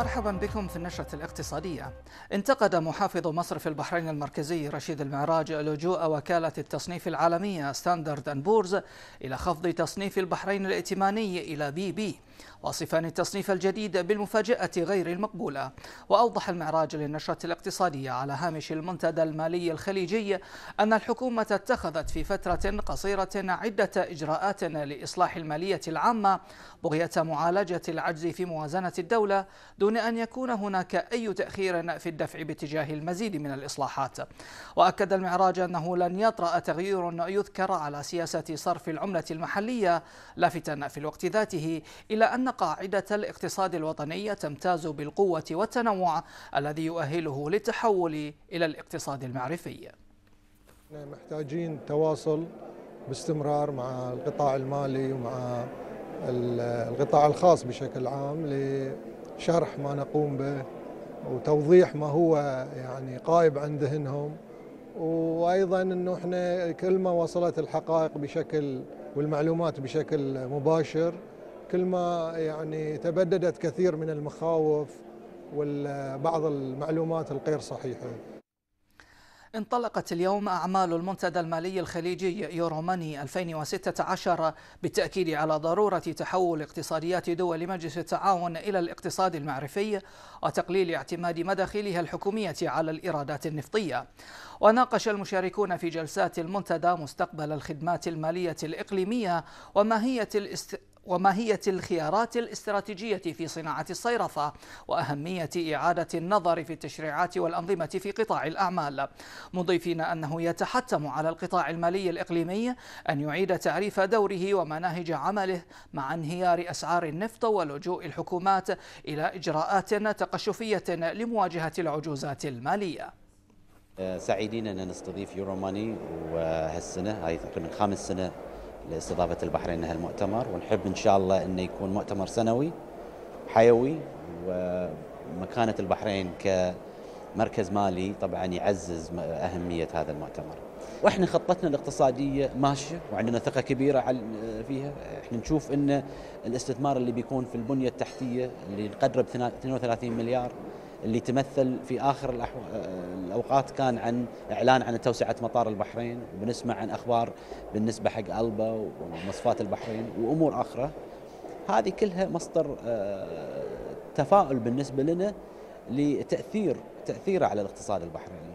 مرحبا بكم في النشرة الاقتصادية انتقد محافظ مصرف البحرين المركزي رشيد المعراج لجوء وكالة التصنيف العالمية ستاندرد أند بورز إلى خفض تصنيف البحرين الائتماني إلى بي بي واصفان التصنيف الجديد بالمفاجأة غير المقبولة وأوضح المعراج للنشرة الاقتصادية على هامش المنتدى المالي الخليجي أن الحكومة اتخذت في فترة قصيرة عدة إجراءات لإصلاح المالية العامة بغية معالجة العجز في موازنة الدولة دون أن يكون هناك أي تأخير في الدفع باتجاه المزيد من الإصلاحات وأكد المعراج أنه لن يطرأ تغيير يذكر على سياسة صرف العملة المحلية لافتا في الوقت ذاته إلى أن قاعدة الاقتصاد الوطني تمتاز بالقوة والتنوع الذي يؤهله للتحول إلى الاقتصاد المعرفي احنا نعم، محتاجين تواصل باستمرار مع القطاع المالي ومع القطاع الخاص بشكل عام لشرح ما نقوم به وتوضيح ما هو يعني قائب عن ذهنهم وايضا انه احنا كل ما وصلت الحقائق بشكل والمعلومات بشكل مباشر كل ما يعني تبددت كثير من المخاوف وبعض المعلومات الغير صحيحه انطلقت اليوم أعمال المنتدى المالي الخليجي يوروماني 2016 بالتأكيد على ضرورة تحول اقتصاديات دول مجلس التعاون إلى الاقتصاد المعرفي وتقليل اعتماد مداخيلها الحكومية على الإيرادات النفطية وناقش المشاركون في جلسات المنتدى مستقبل الخدمات المالية الإقليمية وماهية الاست... وما هي الخيارات الاستراتيجية في صناعة الصيرفة وأهمية إعادة النظر في التشريعات والأنظمة في قطاع الأعمال مضيفين أنه يتحتم على القطاع المالي الإقليمي أن يعيد تعريف دوره ومناهج عمله مع انهيار أسعار النفط ولجوء الحكومات إلى إجراءات تقشفية لمواجهة العجوزات المالية سعيدين أن نستضيف يوروماني وهالسنة هاي تقريبا خامس سنة لاستضافه البحرين لهالمؤتمر ونحب ان شاء الله انه يكون مؤتمر سنوي حيوي ومكانه البحرين كمركز مالي طبعا يعزز اهميه هذا المؤتمر. واحنا خطتنا الاقتصاديه ماشيه وعندنا ثقه كبيره فيها، احنا نشوف ان الاستثمار اللي بيكون في البنيه التحتيه اللي نقدره ب 32 مليار اللي تمثل في اخر الاوقات كان عن اعلان عن توسعه مطار البحرين وبنسمع عن اخبار بالنسبه حق البا ومصفات البحرين وامور اخرى هذه كلها مصدر آه، تفاؤل بالنسبه لنا لتاثير تاثيره على الاقتصاد البحريني